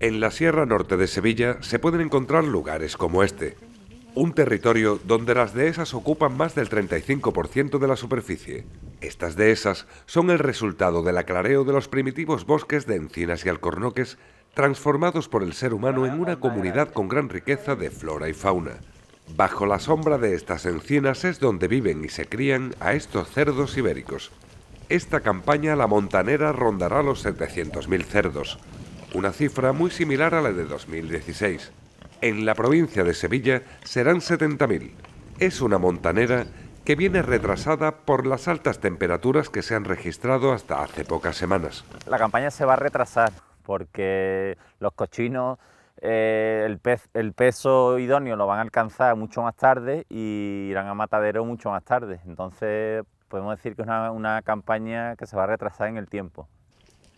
En la Sierra Norte de Sevilla se pueden encontrar lugares como este, un territorio donde las dehesas ocupan más del 35% de la superficie. Estas dehesas son el resultado del aclareo de los primitivos bosques de encinas y alcornoques transformados por el ser humano en una comunidad con gran riqueza de flora y fauna. Bajo la sombra de estas encinas es donde viven y se crían a estos cerdos ibéricos. Esta campaña la montanera rondará los 700.000 cerdos, una cifra muy similar a la de 2016. En la provincia de Sevilla serán 70.000. Es una montanera que viene retrasada por las altas temperaturas que se han registrado hasta hace pocas semanas. La campaña se va a retrasar porque los cochinos eh, el, peso idóneo lo van a alcanzar mucho más tarde y irán a matadero mucho más tarde. Entonces podemos decir que es una campaña que se va a retrasar en el tiempo.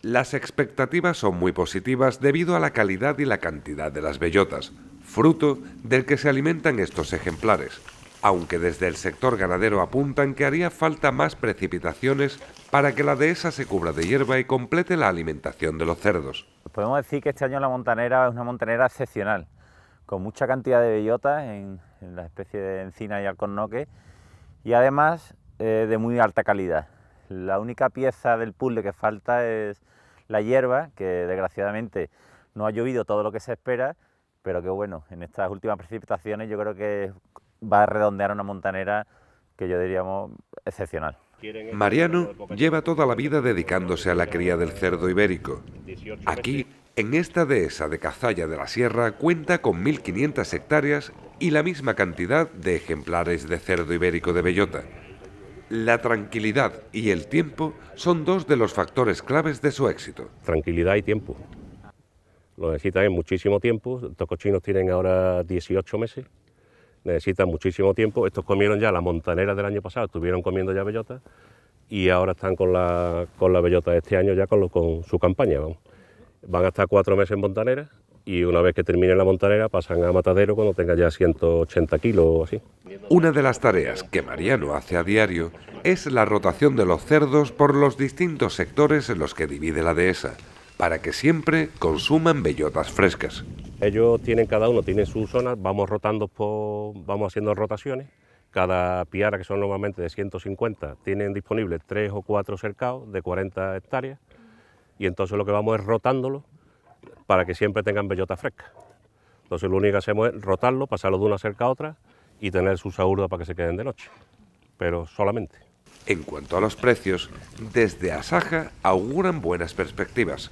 Las expectativas son muy positivas debido a la calidad y la cantidad de las bellotas, fruto del que se alimentan estos ejemplares, aunque desde el sector ganadero apuntan que haría falta más precipitaciones para que la dehesa se cubra de hierba y complete la alimentación de los cerdos. Podemos decir que este año la montanera es una montanera excepcional, con mucha cantidad de bellotas en, la especie de encina y alcornoque, y además eh, de muy alta calidad. La única pieza del puzzle que falta es la hierba, que desgraciadamente no ha llovido todo lo que se espera, pero que bueno, en estas últimas precipitaciones yo creo que va a redondear una montanera que yo diríamos excepcional. Este Mariano lleva toda la vida dedicándose a la cría del cerdo ibérico. Aquí, en esta dehesa de Cazalla de la Sierra, cuenta con 1.500 hectáreas y la misma cantidad de ejemplares de cerdo ibérico de bellota. La tranquilidad y el tiempo son dos de los factores claves de su éxito. Tranquilidad y tiempo. Lo necesitan en muchísimo tiempo. Estos cochinos tienen ahora 18 meses. Necesitan muchísimo tiempo. Estos comieron ya la montanera del año pasado, estuvieron comiendo ya bellota y ahora están con la, con la bellota de este año ya con, lo, con su campaña. Van a estar cuatro meses en montanera y una vez que termine la montanera pasan a matadero cuando tenga ya 180 kilos o así. Una de las tareas que Mariano hace a diario es la rotación de los cerdos por los distintos sectores en los que divide la dehesa, para que siempre consuman bellotas frescas. Ellos tienen cada uno, tiene su zona, vamos rotando, vamos haciendo rotaciones. Cada piara, que son normalmente de 150, tienen disponibles tres o cuatro cercados de 40 hectáreas. Y entonces lo que vamos es rotándolo para que siempre tengan bellota fresca. Entonces lo único que hacemos es rotarlo, pasarlo de una cerca a otra y tener su auros para que se queden de noche, pero solamente. En cuanto a los precios, desde Asaja auguran buenas perspectivas.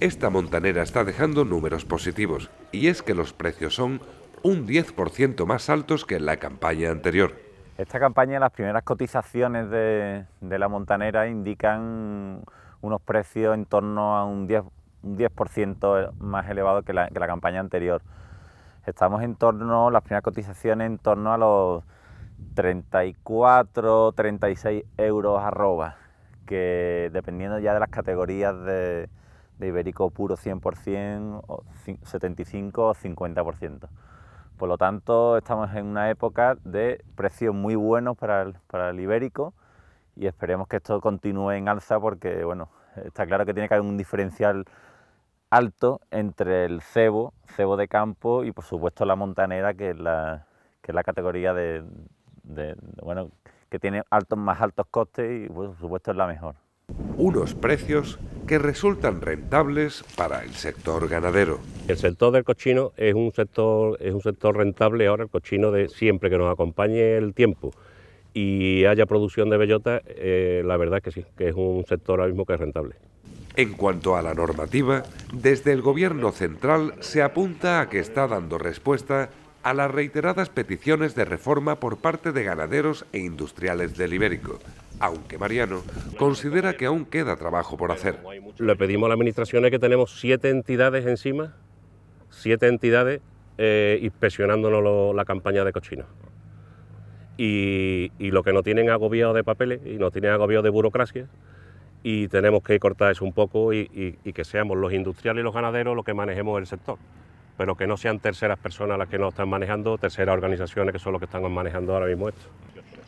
Esta montanera está dejando números positivos y es que los precios son un 10% más altos que en la campaña anterior. Esta campaña, las primeras cotizaciones de, de la montanera indican unos precios en torno a un 10%, un 10% más elevado que la, campaña anterior. Estamos en torno, las primeras cotizaciones, en torno a los 34, 36 euros arroba, que dependiendo ya de las categorías de, de ibérico puro 100%, 75 o 50%. Por lo tanto, estamos en una época de precios muy buenos para el, para el ibérico y esperemos que esto continúe en alza porque, bueno, está claro que tiene que haber un diferencial alto entre el cebo, cebo de campo y por supuesto la montanera, que es la, que es la categoría de, bueno, que tiene altos, más altos costes y por supuesto es la mejor. Unos precios que resultan rentables para el sector ganadero. El sector del cochino es un sector, es un sector rentable ahora, el cochino de siempre que nos acompañe el tiempo y haya producción de bellota, eh, la verdad que sí, que es un sector ahora mismo que es rentable. En cuanto a la normativa, desde el Gobierno central se apunta a que está dando respuesta a las reiteradas peticiones de reforma por parte de ganaderos e industriales del Ibérico, aunque Mariano considera que aún queda trabajo por hacer. Le pedimos a la Administración que tenemos siete entidades encima, siete entidades eh, inspeccionándonos la campaña de cochina. Y, lo que no tienen agobiado de papeles y no tienen agobiado de burocracia y tenemos que cortar eso un poco y, que seamos los industriales y los ganaderos los que manejemos el sector, pero que no sean terceras personas las que nos están manejando, terceras organizaciones que son los que están manejando ahora mismo esto.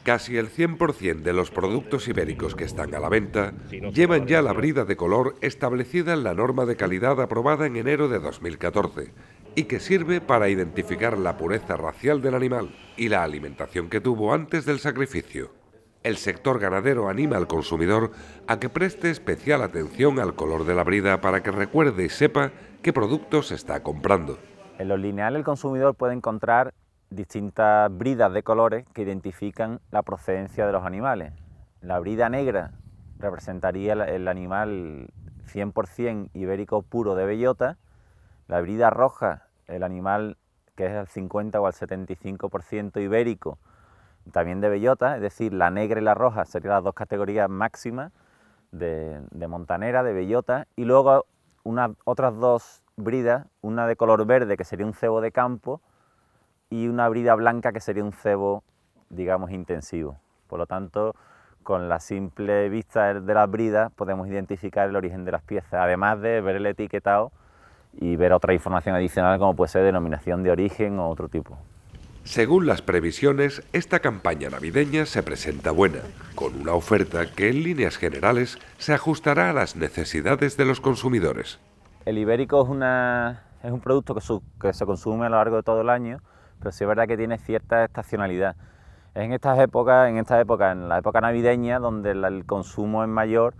Casi el 100% de los productos ibéricos que están a la venta llevan ya la brida de color establecida en la norma de calidad aprobada en enero de 2014 y que sirve para identificar la pureza racial del animal y la alimentación que tuvo antes del sacrificio. El sector ganadero anima al consumidor a que preste especial atención al color de la brida para que recuerde y sepa qué producto se está comprando. En los lineales el consumidor puede encontrar distintas bridas de colores que identifican la procedencia de los animales. La brida negra representaría el animal 100% ibérico puro de bellota, la brida roja el animal que es al 50 o al 75% ibérico también de bellota, es decir, la negra y la roja serían las dos categorías máximas de, montanera, de bellota, y luego otras dos bridas, una de color verde que sería un cebo de campo y una brida blanca que sería un cebo, digamos, intensivo. Por lo tanto, con la simple vista de las bridas podemos identificar el origen de las piezas, además de ver el etiquetado y ver otra información adicional como puede ser denominación de origen o otro tipo. Según las previsiones, esta campaña navideña se presenta buena, con una oferta que en líneas generales se ajustará a las necesidades de los consumidores. El ibérico es, es un producto que, se consume a lo largo de todo el año, pero sí es verdad que tiene cierta estacionalidad. Es en estas épocas, en esta época, en la época navideña, donde el consumo es mayor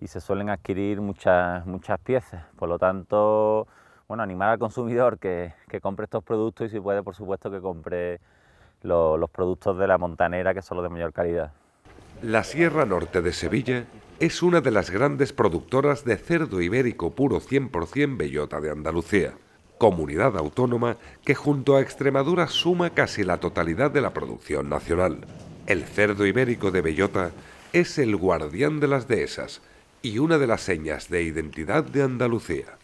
y se suelen adquirir muchas, muchas piezas. Por lo tanto, bueno, animar al consumidor que, compre estos productos y si puede, por supuesto, que compre los productos de la montanera, que son los de mayor calidad. La Sierra Norte de Sevilla es una de las grandes productoras de cerdo ibérico puro 100% bellota de Andalucía, comunidad autónoma que junto a Extremadura suma casi la totalidad de la producción nacional. El cerdo ibérico de bellota es el guardián de las dehesas y una de las señas de identidad de Andalucía.